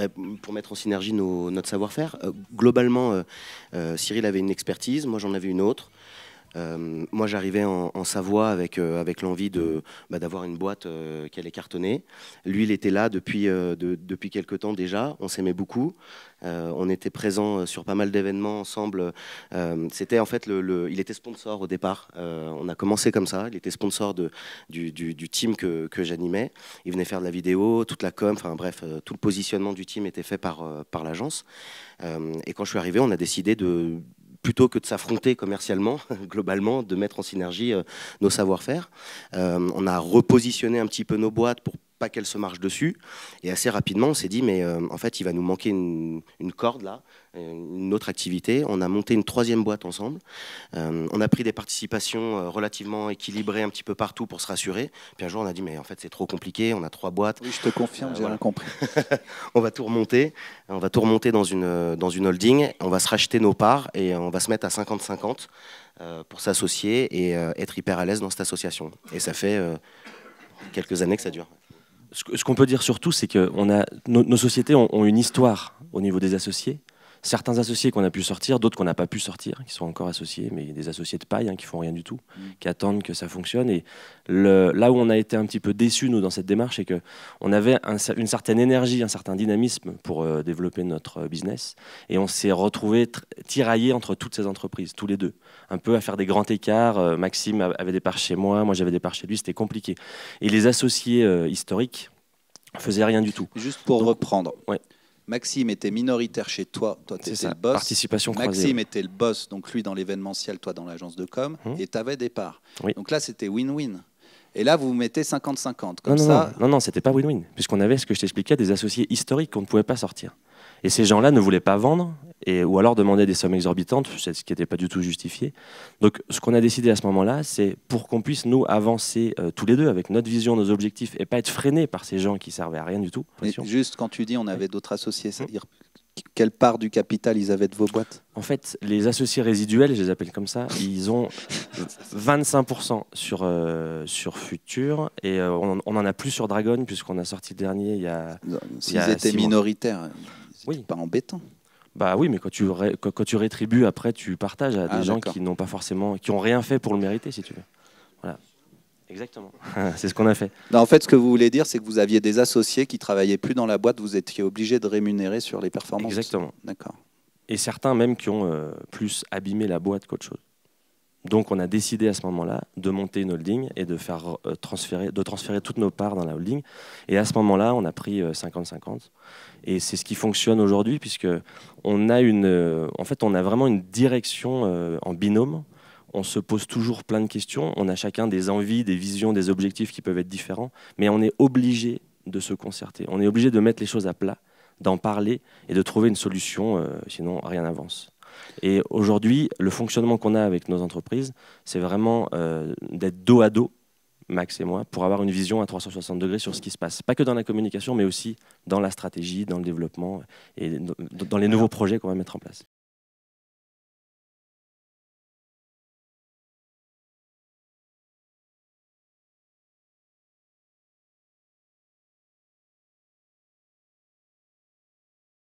Bah, pour mettre en synergie nos, notre savoir-faire. Euh, globalement, euh, euh, Cyril avait une expertise, moi j'en avais une autre. Euh, moi, j'arrivais en, Savoie avec, euh, avec l'envie de, bah, d'avoir une boîte euh, qui allait cartonner. Lui, il était là depuis, depuis quelques temps déjà. On s'aimait beaucoup. on était présents sur pas mal d'événements ensemble. c'était en fait le, il était sponsor au départ. on a commencé comme ça. Il était sponsor de, du, du team que, que j'animais. Il venait faire de la vidéo, toute la com. Enfin bref, tout le positionnement du team était fait par, par l'agence. et quand je suis arrivé, on a décidé de plutôt que de s'affronter commercialement, globalement, de mettre en synergie euh, nos savoir-faire. Euh, on a repositionné un petit peu nos boîtes pour pas qu'elle se marche dessus. Et assez rapidement, on s'est dit, mais euh, en fait, il va nous manquer une, corde là, une autre activité. On a monté une troisième boîte ensemble. Euh, on a pris des participations euh, relativement équilibrées un petit peu partout pour se rassurer. Puis un jour, on a dit, mais en fait, c'est trop compliqué, on a trois boîtes. Oui, je te confirme, j'ai compris. on va tout remonter. On va tout remonter dans une, dans une holding. On va se racheter nos parts et on va se mettre à 50-50 pour s'associer et être hyper à l'aise dans cette association. Et ça fait quelques années que ça dure ce qu'on peut dire surtout, c'est que nos, sociétés ont, une histoire au niveau des associés certains associés qu'on a pu sortir, d'autres qu'on n'a pas pu sortir, qui sont encore associés, mais des associés de paille hein, qui font rien du tout, mm. qui attendent que ça fonctionne. Et là où on a été un petit peu déçus, nous, dans cette démarche, c'est qu'on avait une certaine énergie, un certain dynamisme pour euh, développer notre euh, business. Et on s'est retrouvé tiraillé entre toutes ces entreprises, tous les deux, un peu à faire des grands écarts. Euh, Maxime avait des parts chez moi, moi j'avais des parts chez lui, c'était compliqué. Et les associés historiques faisaient rien du tout. Juste pour reprendre. Ouais. Maxime était minoritaire chez toi, toi tu étais le boss. Participation Maxime croisée, était le boss, donc lui dans l'événementiel, toi dans l'agence de com, hum. et tu avais des parts. Donc là, c'était win-win. Et là, vous vous mettez 50-50. Comme ça. Non, non, non, non c'était pas win-win, puisqu'on avait ce que je t'expliquais, des associés historiques qu'on ne pouvait pas sortir. Et ces gens-là ne voulaient pas vendre, et, ou alors demander des sommes exorbitantes, ce qui n'était pas du tout justifié. Donc ce qu'on a décidé à ce moment-là, c'est pour qu'on puisse nous avancer euh, tous les deux avec notre vision, nos objectifs, et pas être freinés par ces gens qui servaient à rien du tout. juste quand tu dis on avait d'autres associés, hum. à dire quelle part du capital ils avaient de vos boîtes En fait, les associés résiduels, je les appelle comme ça, ils ont 25% euh, sur, Futur, sur Future et euh, on n'en a plus sur Dragon puisqu'on a sorti le dernier il y a. S'ils étaient minoritaires oui. pas embêtant. Bah oui, mais quand tu, rétribues après, tu partages à des ah, gens qui n'ont pas forcément, qui ont rien fait pour le mériter, si tu veux. Voilà. Exactement. c'est ce qu'on a fait. en fait, ce que vous voulez dire, c'est que vous aviez des associés qui travaillaient plus dans la boîte, vous étiez obligé de rémunérer sur les performances. Exactement. D'accord. Et certains même qui ont euh, plus abîmé la boîte qu'autre chose. Donc on a décidé à ce moment-là de monter une holding et de, faire, euh, transférer, de transférer toutes nos parts dans la holding. Et à ce moment-là, on a pris 50-50. Euh, et c'est ce qui fonctionne aujourd'hui puisque a une, euh, en fait, on a vraiment une direction en binôme. On se pose toujours plein de questions. On a chacun des envies, des visions, des objectifs qui peuvent être différents, mais on est obligé de se concerter. On est obligé de mettre les choses à plat, d'en parler et de trouver une solution. sinon, rien n'avance. Et aujourd'hui, le fonctionnement qu'on a avec nos entreprises, c'est vraiment euh, d'être dos à dos, Max et moi, pour avoir une vision à 360 degrés sur ce qui se passe. Pas que dans la communication, mais aussi dans la stratégie, dans le développement et dans les nouveaux projets qu'on va mettre en place.